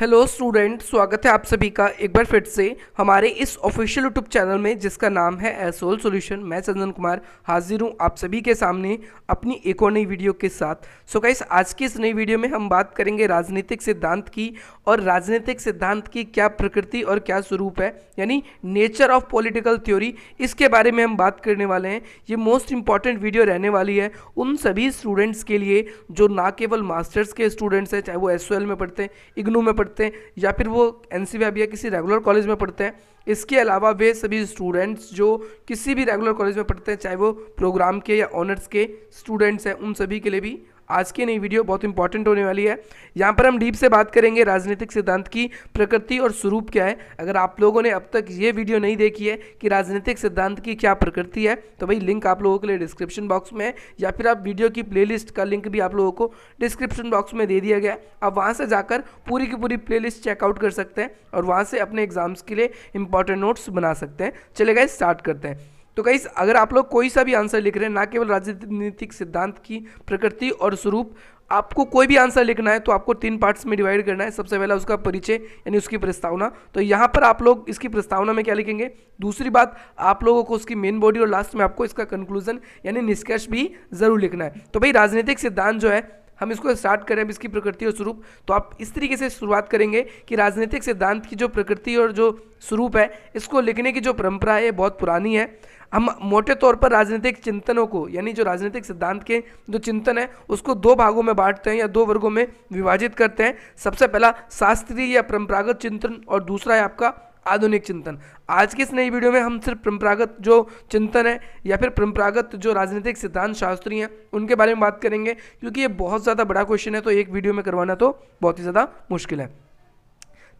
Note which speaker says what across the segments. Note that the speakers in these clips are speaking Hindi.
Speaker 1: हेलो स्टूडेंट स्वागत है आप सभी का एक बार फिर से हमारे इस ऑफिशियल यूट्यूब चैनल में जिसका नाम है एसोल सॉल्यूशन मैं चंदन कुमार हाजिर हूँ आप सभी के सामने अपनी एक और नई वीडियो के साथ सो so गाइस आज की इस नई वीडियो में हम बात करेंगे राजनीतिक सिद्धांत की और राजनीतिक सिद्धांत की क्या प्रकृति और क्या स्वरूप है यानी नेचर ऑफ पॉलिटिकल थ्योरी इसके बारे में हम बात करने वाले हैं ये मोस्ट इंपॉर्टेंट वीडियो रहने वाली है उन सभी स्टूडेंट्स के लिए जो ना केवल मास्टर्स के स्टूडेंट्स हैं चाहे वो एस में पढ़ते हैं इग्नू में पढ़ते पढ़ते हैं या फिर वो एन या किसी रेगुलर कॉलेज में पढ़ते हैं इसके अलावा वे सभी स्टूडेंट्स जो किसी भी रेगुलर कॉलेज में पढ़ते हैं चाहे वो प्रोग्राम के या ऑनर्स के स्टूडेंट्स हैं उन सभी के लिए भी आज की नई वीडियो बहुत इंपॉर्टेंट होने वाली है यहाँ पर हम डीप से बात करेंगे राजनीतिक सिद्धांत की प्रकृति और स्वरूप क्या है अगर आप लोगों ने अब तक ये वीडियो नहीं देखी है कि राजनीतिक सिद्धांत की क्या प्रकृति है तो भाई लिंक आप लोगों के लिए डिस्क्रिप्शन बॉक्स में है या फिर आप वीडियो की प्ले का लिंक भी आप लोगों को डिस्क्रिप्शन बॉक्स में दे दिया गया है आप वहाँ से जाकर पूरी की पूरी लिस्ट चेकआउट कर सकते हैं और वहाँ से अपने एग्जाम्स के लिए इंपॉर्टेंट नोट्स बना सकते हैं चले गए स्टार्ट करते हैं तो कई अगर आप लोग कोई सा भी आंसर लिख रहे हैं ना केवल राजनीतिक सिद्धांत की प्रकृति और स्वरूप आपको कोई भी आंसर लिखना है तो आपको तीन पार्ट्स में डिवाइड करना है सबसे पहला उसका परिचय यानी उसकी प्रस्तावना तो यहाँ पर आप लोग इसकी प्रस्तावना में क्या लिखेंगे दूसरी बात आप लोगों को उसकी मेन बॉडी और लास्ट में आपको इसका कंक्लूजन यानी निष्कर्ष भी जरूर लिखना है तो भाई राजनीतिक सिद्धांत जो है हम इसको स्टार्ट करें अब इसकी प्रकृति और स्वरूप तो आप इस तरीके से शुरुआत करेंगे कि राजनीतिक सिद्धांत की जो प्रकृति और जो स्वरूप है इसको लिखने की जो परंपरा है ये बहुत पुरानी है हम मोटे तौर पर राजनीतिक चिंतनों को यानी जो राजनीतिक सिद्धांत के जो चिंतन है उसको दो भागों में बांटते हैं या दो वर्गों में विभाजित करते हैं सबसे पहला शास्त्रीय या परंपरागत चिंतन और दूसरा है आपका आधुनिक चिंतन आज की इस नई वीडियो में हम सिर्फ परंपरागत जो चिंतन है या फिर परंपरागत जो राजनीतिक सिद्धांत शास्त्री हैं उनके बारे में बात करेंगे क्योंकि ये बहुत ज़्यादा बड़ा क्वेश्चन है तो एक वीडियो में करवाना तो बहुत ही ज़्यादा मुश्किल है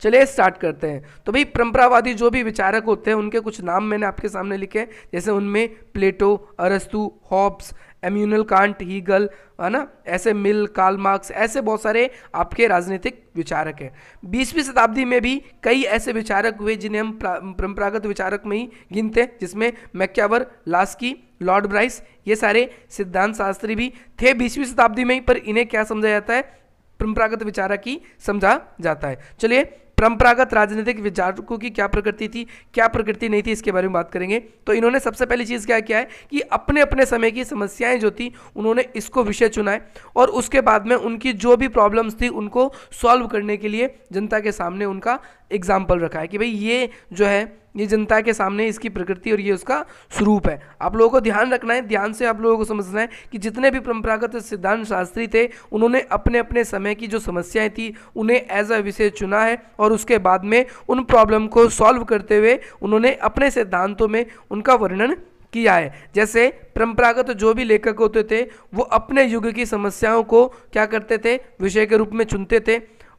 Speaker 1: चलिए स्टार्ट करते हैं तो भाई परंपरावादी जो भी विचारक होते हैं उनके कुछ नाम मैंने आपके सामने लिखे हैं जैसे उनमें प्लेटो अरस्तु हॉब्स एम्यूनल कांट हीगल है ना ऐसे मिल कार्ल मार्क्स ऐसे बहुत सारे आपके राजनीतिक विचारक हैं बीसवीं शताब्दी में भी कई ऐसे विचारक हुए जिन्हें हम परंपरागत विचारक में ही गिनते हैं जिसमें मैक्यावर लास्की लॉर्ड ब्राइस ये सारे सिद्धांत शास्त्री भी थे बीसवीं शताब्दी में ही पर इन्हें क्या समझा जाता है परंपरागत विचारक ही समझा जाता है चलिए परंपरागत राजनीतिक विचारकों की क्या प्रकृति थी क्या प्रकृति नहीं थी इसके बारे में बात करेंगे तो इन्होंने सबसे पहली चीज़ क्या किया है कि अपने अपने समय की समस्याएं जो थी उन्होंने इसको विषय चुनाए और उसके बाद में उनकी जो भी प्रॉब्लम्स थी उनको सॉल्व करने के लिए जनता के सामने उनका एग्जाम्पल रखा है कि भाई ये जो है ये जनता के सामने इसकी प्रकृति और ये उसका स्वरूप है आप लोगों को ध्यान रखना है ध्यान से आप लोगों को समझना है कि जितने भी परंपरागत सिद्धांत शास्त्री थे उन्होंने अपने अपने समय की जो समस्याएं थी उन्हें एज अ विषय चुना है और उसके बाद में उन प्रॉब्लम को सॉल्व करते हुए उन्होंने अपने सिद्धांतों में उनका वर्णन किया है जैसे परंपरागत जो भी लेखक होते थे वो अपने युग की समस्याओं को क्या करते थे विषय के रूप में चुनते थे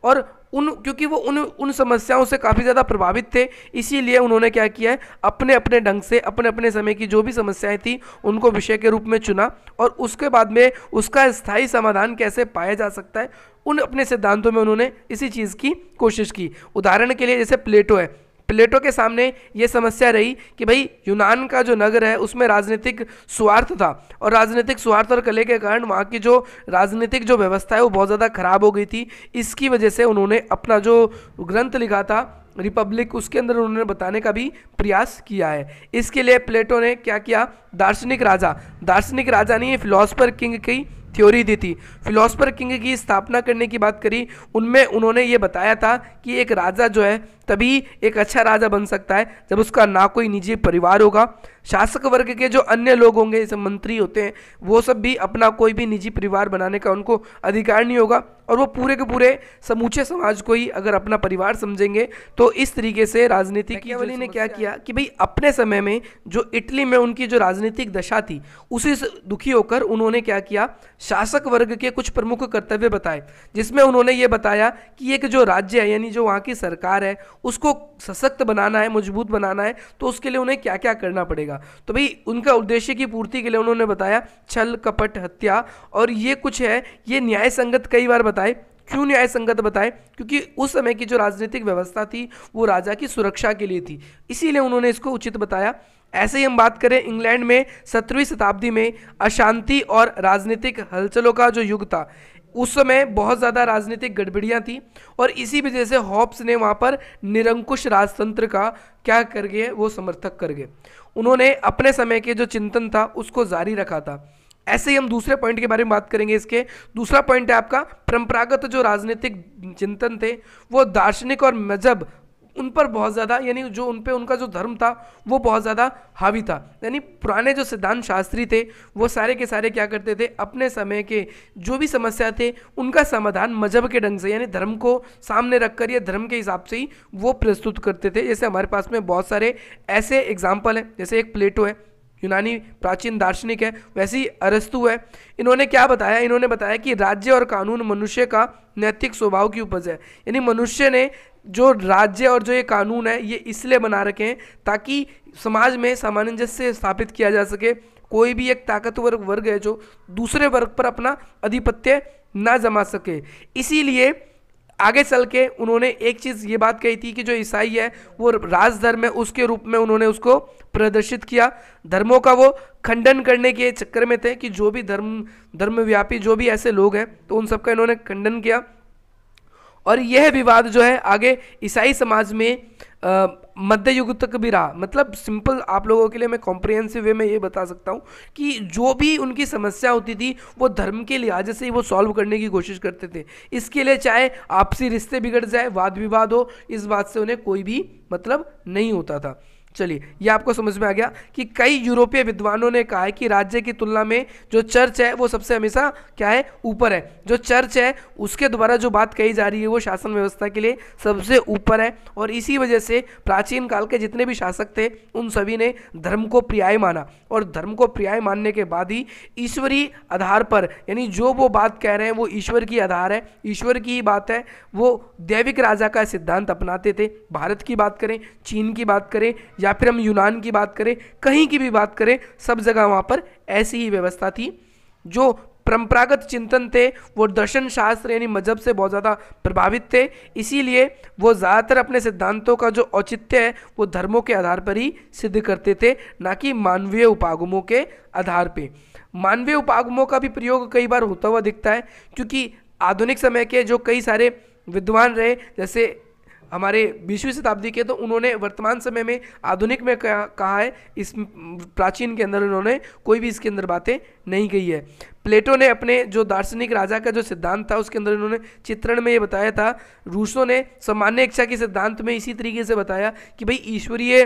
Speaker 1: और उन क्योंकि वो उन उन समस्याओं से काफ़ी ज़्यादा प्रभावित थे इसीलिए उन्होंने क्या किया है अपने अपने ढंग से अपने अपने समय की जो भी समस्याएं थी उनको विषय के रूप में चुना और उसके बाद में उसका स्थायी समाधान कैसे पाया जा सकता है उन अपने सिद्धांतों में उन्होंने इसी चीज़ की कोशिश की उदाहरण के लिए जैसे प्लेटो है प्लेटो के सामने ये समस्या रही कि भाई यूनान का जो नगर है उसमें राजनीतिक स्वार्थ था और राजनीतिक स्वार्थ और कले के कारण वहाँ की जो राजनीतिक जो व्यवस्था है वो बहुत ज़्यादा खराब हो गई थी इसकी वजह से उन्होंने अपना जो ग्रंथ लिखा था रिपब्लिक उसके अंदर उन्होंने बताने का भी प्रयास किया है इसके लिए प्लेटो ने क्या किया दार्शनिक राजा दार्शनिक राजा ने फिलोसफर किंग की थ्योरी दी थी फिलोसफर किंग की स्थापना करने की बात करी उनमें उन्होंने ये बताया था कि एक राजा जो है तभी एक अच्छा राजा बन सकता है जब उसका ना कोई निजी परिवार होगा शासक वर्ग के जो अन्य लोग होंगे जैसे मंत्री होते हैं वो सब भी अपना कोई भी निजी परिवार बनाने का उनको अधिकार नहीं होगा और वो पूरे के पूरे समूचे समाज को ही अगर अपना परिवार समझेंगे तो इस तरीके से राजनीतिज्ञवली ने क्या किया कि भाई अपने समय में जो इटली में उनकी जो राजनीतिक दशा थी उसी से दुखी होकर उन्होंने क्या किया शासक वर्ग के कुछ प्रमुख कर्तव्य बताए जिसमें उन्होंने ये बताया कि एक जो राज्य है यानी जो वहाँ की सरकार है उसको सशक्त बनाना है मजबूत बनाना है तो उसके लिए उन्हें क्या क्या करना पड़ेगा तो भाई उनका उद्देश्य की पूर्ति के लिए उन्होंने बताया छल कपट हत्या और ये कुछ है ये न्याय संगत कई बार बताए क्यों न्याय संगत बताएं क्योंकि उस समय की जो राजनीतिक व्यवस्था थी वो राजा की सुरक्षा के लिए थी इसीलिए उन्होंने इसको उचित बताया ऐसे ही हम बात करें इंग्लैंड में सत्रहवीं शताब्दी में अशांति और राजनीतिक हलचलों का जो युग था उस समय बहुत ज़्यादा राजनीतिक गड़बड़ियाँ थी और इसी वजह से हॉब्स ने वहाँ पर निरंकुश राजतंत्र का क्या कर गए वो समर्थक कर गए उन्होंने अपने समय के जो चिंतन था उसको जारी रखा था ऐसे ही हम दूसरे पॉइंट के बारे में बात करेंगे इसके दूसरा पॉइंट है आपका परंपरागत जो राजनीतिक चिंतन थे वो दार्शनिक और मजहब उन पर बहुत ज़्यादा यानी जो उन पर उनका जो धर्म था वो बहुत ज़्यादा हावी था यानी पुराने जो सिद्धांत शास्त्री थे वो सारे के सारे क्या करते थे अपने समय के जो भी समस्या थे उनका समाधान मजहब के ढंग से यानी धर्म को सामने रख कर या धर्म के हिसाब से ही वो प्रस्तुत करते थे जैसे हमारे पास में बहुत सारे ऐसे एग्जाम्पल हैं जैसे एक प्लेटो है यूनानी प्राचीन दार्शनिक है वैसे ही अरस्तु है इन्होंने क्या बताया इन्होंने बताया कि राज्य और कानून मनुष्य का नैतिक स्वभाव की उपज है यानी मनुष्य ने जो राज्य और जो ये कानून है ये इसलिए बना रखे हैं ताकि समाज में सामंजस्य स्थापित किया जा सके कोई भी एक ताकतवर वर्ग है जो दूसरे वर्ग पर अपना आधिपत्य ना जमा सके इसीलिए आगे चल के उन्होंने एक चीज़ ये बात कही थी कि जो ईसाई है वो राजधर्म है उसके रूप में उन्होंने उसको प्रदर्शित किया धर्मों का वो खंडन करने के चक्कर में थे कि जो भी धर्म धर्मव्यापी जो भी ऐसे लोग हैं तो उन सबका इन्होंने खंडन किया और यह विवाद जो है आगे ईसाई समाज में मध्य युग तक भी रहा मतलब सिंपल आप लोगों के लिए मैं कॉम्प्रिहेंसिव वे में ये बता सकता हूँ कि जो भी उनकी समस्या होती थी वो धर्म के लिहाज से ही वो सॉल्व करने की कोशिश करते थे इसके लिए चाहे आपसी रिश्ते बिगड़ जाए वाद विवाद हो इस बात से उन्हें कोई भी मतलब नहीं होता था चलिए ये आपको समझ में आ गया कि कई यूरोपीय विद्वानों ने कहा है कि राज्य की तुलना में जो चर्च है वो सबसे हमेशा क्या है ऊपर है जो चर्च है उसके द्वारा जो बात कही जा रही है वो शासन व्यवस्था के लिए सबसे ऊपर है और इसी वजह से प्राचीन काल के जितने भी शासक थे उन सभी ने धर्म को पर्याय माना और धर्म को पर्याय मानने के बाद ही ईश्वरी आधार पर यानी जो वो बात कह रहे हैं वो ईश्वर की आधार है ईश्वर की ही बात है वो दैविक राजा का सिद्धांत अपनाते थे भारत की बात करें चीन की बात करें या या फिर हम यूनान की बात करें कहीं की भी बात करें सब जगह वहाँ पर ऐसी ही व्यवस्था थी जो परंपरागत चिंतन थे वो दर्शन शास्त्र यानी मजहब से बहुत ज़्यादा प्रभावित थे इसीलिए वो ज़्यादातर अपने सिद्धांतों का जो औचित्य है वो धर्मों के आधार पर ही सिद्ध करते थे ना कि मानवीय उपागमों के आधार पे मानवीय उपागमों का भी प्रयोग कई बार होता हुआ दिखता है क्योंकि आधुनिक समय के जो कई सारे विद्वान रहे जैसे हमारे बीसवीं शताब्दी के तो उन्होंने वर्तमान समय में आधुनिक में कहा है इस प्राचीन के अंदर उन्होंने कोई भी इसके अंदर बातें नहीं कही है प्लेटो ने अपने जो दार्शनिक राजा का जो सिद्धांत था उसके अंदर इन्होंने चित्रण में ये बताया था रूसों ने सामान्य इच्छा के सिद्धांत में इसी तरीके से बताया कि भाई ईश्वरीय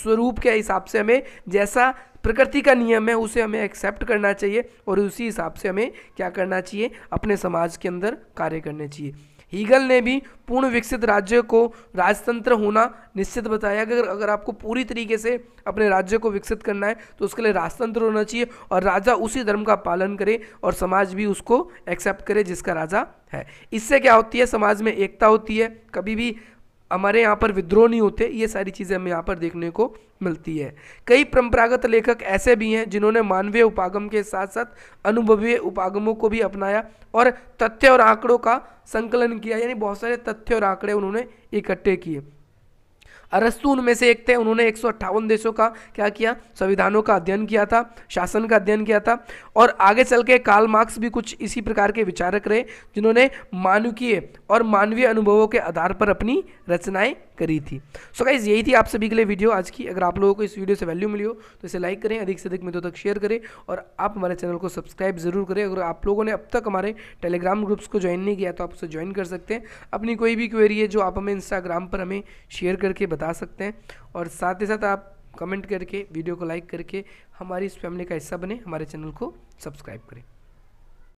Speaker 1: स्वरूप के हिसाब से हमें जैसा प्रकृति का नियम है उसे हमें एक्सेप्ट करना चाहिए और उसी हिसाब से हमें क्या करना चाहिए अपने समाज के अंदर कार्य करने चाहिए हीगल ने भी पूर्ण विकसित राज्य को राजतंत्र होना निश्चित बताया कि अगर अगर आपको पूरी तरीके से अपने राज्य को विकसित करना है तो उसके लिए राजतंत्र होना चाहिए और राजा उसी धर्म का पालन करे और समाज भी उसको एक्सेप्ट करे जिसका राजा है इससे क्या होती है समाज में एकता होती है कभी भी हमारे यहाँ पर विद्रोह नहीं होते ये सारी चीज़ें हमें यहाँ पर देखने को मिलती है कई परंपरागत लेखक ऐसे भी हैं जिन्होंने मानवीय उपागम के साथ साथ अनुभवीय उपागमों को भी अपनाया और तथ्य और आंकड़ों का संकलन किया यानी बहुत सारे तथ्य और आंकड़े उन्होंने इकट्ठे किए अरस्तु उनमें से एक थे उन्होंने एक देशों का क्या किया संविधानों का अध्ययन किया था शासन का अध्ययन किया था और आगे चल के काल मार्क्स भी कुछ इसी प्रकार के विचारक रहे जिन्होंने मानवीय और मानवीय अनुभवों के आधार पर अपनी रचनाएं करी थी सो so गाइज यही थी आप सभी के लिए वीडियो आज की अगर आप लोगों को इस वीडियो से वैल्यू मिली हो तो इसे लाइक करें अधिक से अधिक मित्रों तक शेयर करें और आप हमारे चैनल को सब्सक्राइब जरूर करें अगर आप लोगों ने अब तक हमारे टेलीग्राम ग्रुप्स को ज्वाइन नहीं किया तो आप उसे ज्वाइन कर सकते हैं अपनी कोई भी क्वेरी है जो आप हमें इंस्टाग्राम पर हमें शेयर करके बता सकते हैं और साथ ही साथ आप कमेंट करके वीडियो को लाइक करके हमारी इस फैमिली का हिस्सा बने हमारे चैनल को सब्सक्राइब करें